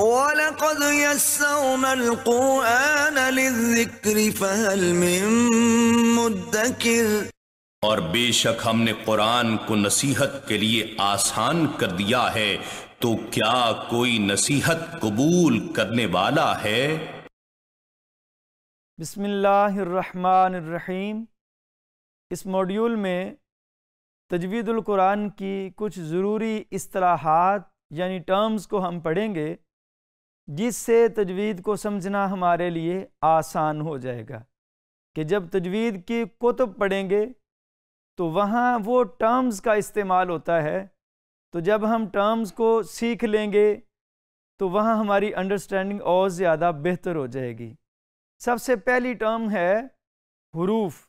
ولقد يسرنا القرآن للذكر فهل من مدكر और बेशक हमने कुरान को नसीहत के लिए आसान कर दिया है तो क्या कोई नसीहत कबूल करने वाला है बिस्मिल्लाहिर्रहमानिर्रहीम इस मॉड्यूल में तजवीदुल कुरान की कुछ ज़रूरी असलाहत यानी टर्म्स को हम पढ़ेंगे जिससे तजवीद को समझना हमारे लिए आसान हो जाएगा कि जब तजवीद की कुतुब पढ़ेंगे तो वहाँ वो टर्म्स का इस्तेमाल होता है तो जब हम टर्म्स को सीख लेंगे तो वहाँ हमारी अंडरस्टैंडिंग और ज़्यादा बेहतर हो जाएगी सबसे पहली टर्म है हरूफ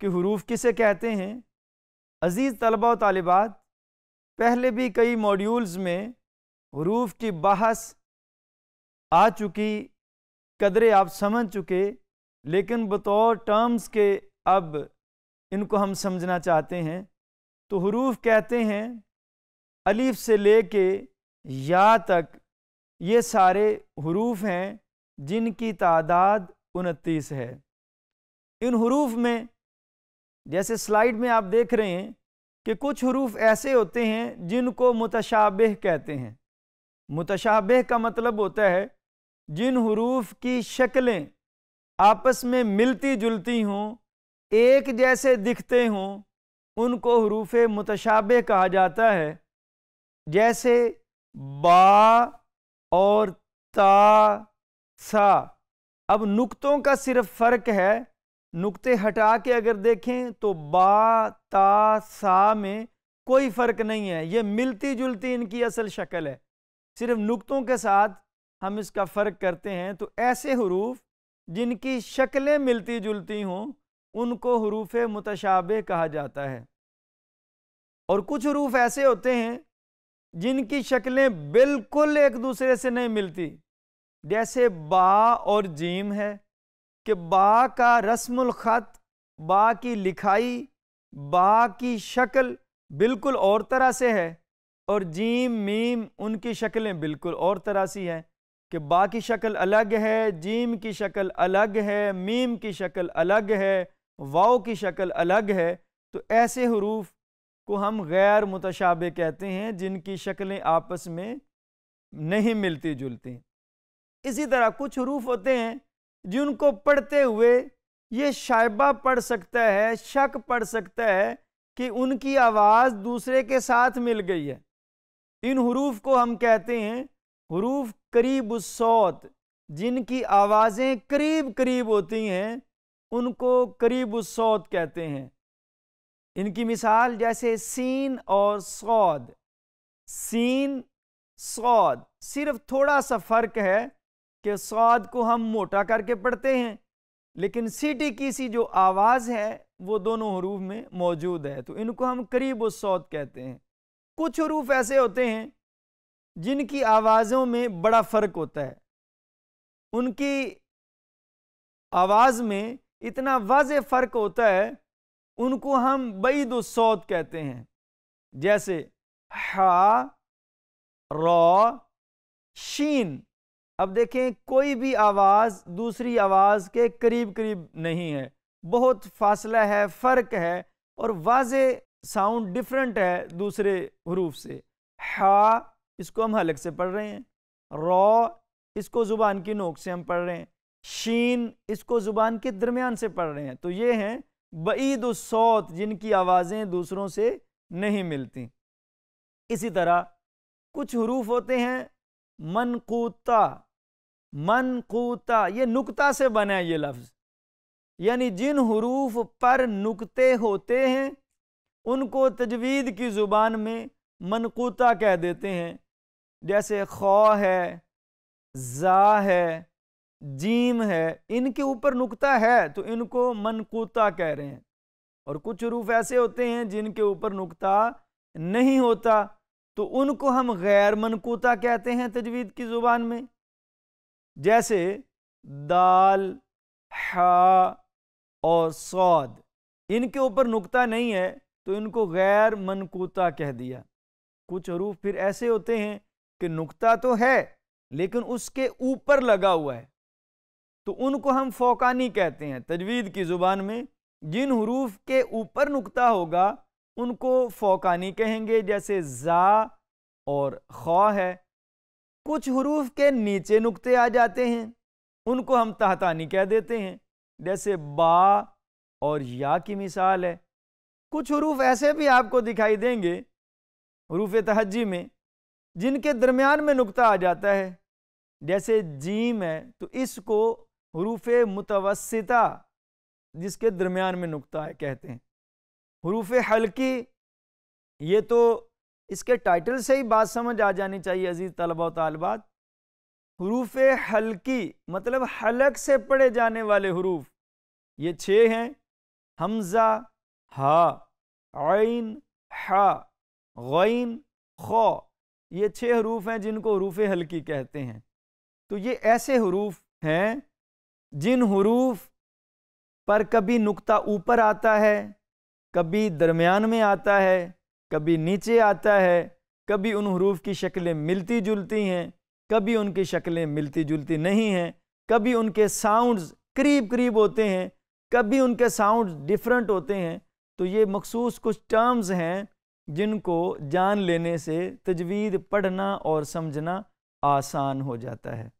कि हरूफ किसे कहते हैं अज़ीज़ तलबा व तालिबात पहले भी कई मॉड्यूल्स में हरूफ की बहस आ चुकी कदरे आप समझ चुके लेकिन बतौर टर्म्स के अब इनको हम समझना चाहते हैं तो हरूफ कहते हैं अलीफ से ले के या तक ये सारे हरूफ हैं जिनकी तादाद उनतीस है इन हरूफ में जैसे स्लाइड में आप देख रहे हैं कि कुछ हरूफ ऐसे होते हैं जिनको मुतशाबह कहते हैं मुतशाबह का मतलब होता है जिन हरूफ की शक्लें आपस में मिलती जुलती हों एक जैसे दिखते हों उनको हरूफ मुतशाबे कहा जाता है जैसे बा और ता सा अब नुक्तों का सिर्फ फ़र्क है नुक्ते हटा के अगर देखें तो बा ता सा में कोई फ़र्क नहीं है ये मिलती जुलती इनकी असल शक्ल है सिर्फ नुक्तों के साथ हम इसका फ़र्क करते हैं तो ऐसे हरूफ जिनकी शक्लें मिलती जुलती हों उनको हरूफ मुतशाबे कहा जाता है और कुछ हरूफ ऐसे होते हैं जिनकी शक्लें बिल्कुल एक दूसरे से नहीं मिलती जैसे बा और जीम है कि बा का रस्मुल ख़त बा की लिखाई बा की शक्ल बिल्कुल और तरह से है और जीम मीम उनकी शक्लें बिल्कुल और तरह सी हैं कि बा की शक्ल अलग है जीम की शक्ल अलग है मीम की शक्ल अलग है वाओ की शक्ल अलग है तो ऐसे हरूफ को हम गैर मुतशाबे कहते हैं जिनकी शक्लें आपस में नहीं मिलती जुलती इसी तरह कुछ हरूफ होते हैं जिनको पढ़ते हुए ये शायबा पढ़ सकता है शक पढ़ सकता है कि उनकी आवाज़ दूसरे के साथ मिल गई है इन हरूफ को हम कहते हैं हरूफ करीब सौत जिनकी आवाज़ें करीब करीब होती हैं उनको करीब सौत कहते हैं इनकी मिसाल जैसे सीन और सौद सीन सौद सिर्फ थोड़ा सा फ़र्क है कि सौद को हम मोटा करके पढ़ते हैं लेकिन सीटी की सी जो आवाज़ है वो दोनों हरूफ में मौजूद है तो इनको हम करीब सौत कहते हैं कुछ हरूफ ऐसे होते हैं जिनकी आवाज़ों में बड़ा फ़र्क होता है उनकी आवाज़ में इतना वाज फ़र्क होता है उनको हम बईद सौत कहते हैं जैसे हा रॉ शीन अब देखें कोई भी आवाज़ दूसरी आवाज़ के करीब करीब नहीं है बहुत फासला है फ़र्क है और वाज साउंड डिफरेंट है दूसरे हरूफ से हा इसको हम हलक से पढ़ रहे हैं रॉ इसको ज़ुबान की नोक से हम पढ़ रहे हैं शीन इसको ज़ुबान के दरमियान से पढ़ रहे हैं तो ये हैं बईद सौत जिनकी आवाज़ें दूसरों से नहीं मिलती इसी तरह कुछ हरूफ होते हैं मनकूता मनकूता ये नुकता से बना है ये लफ्ज़ यानी जिन हरूफ पर नुकते होते हैं उनको तजवीद की ज़ुबान में मनकूता कह देते हैं जैसे खौ है ज़ा है जीम है इनके ऊपर नुकता है तो इनको मनकूता कह रहे हैं और कुछ रूफ ऐसे होते हैं जिनके ऊपर नुकता नहीं होता तो उनको हम गैर मनकूता कहते हैं तजवीद की ज़ुबान में जैसे दाल हा और सौद इनके ऊपर नुकता नहीं है तो इनको गैर मनकूता कह दिया कुछ रूफ़ फिर ऐसे होते हैं कि नुकता तो है लेकिन उसके ऊपर लगा हुआ है तो उनको हम फोकानी कहते हैं तजवीद की ज़ुबान में जिन हरूफ के ऊपर नुकता होगा उनको फोकानी कहेंगे जैसे ज़ा और खा है कुछ हरूफ के नीचे नुकते आ जाते हैं उनको हम तहतानी कह देते हैं जैसे बा और या की मिसाल है कुछ हरूफ ऐसे भी आपको दिखाई देंगे हरूफ तहजी में जिनके दरमियान में नुकता आ जाता है जैसे जीम है तो इसको हरूफ मुतवस्ता जिसके दरमियान में नुकता है कहते हैं हरूफ हल्की ये तो इसके टाइटल से ही बात समझ आ जानी चाहिए अजीज़ तलबा तलबात हरूफ हल्की मतलब हलक से पढ़े जाने वाले हरूफ ये छः हैं हमज़ा हा आइन हा गैन खौ ये छः हरूफ हैं जिनको हरूफ हल्की कहते हैं तो ये ऐसे हरूफ हैं जिन हरूफ पर कभी नुक्ता ऊपर आता है कभी दरमियान में आता है कभी नीचे आता है कभी उन हरूफ की शक्लें मिलती जुलती हैं कभी उनकी शक्लें मिलती जुलती नहीं हैं कभी उनके साउंड्स करीब करीब होते हैं कभी उनके साउंड डिफरेंट होते हैं तो ये मखसूस कुछ टर्म्स हैं जिनको जान लेने से तजवीद पढ़ना और समझना आसान हो जाता है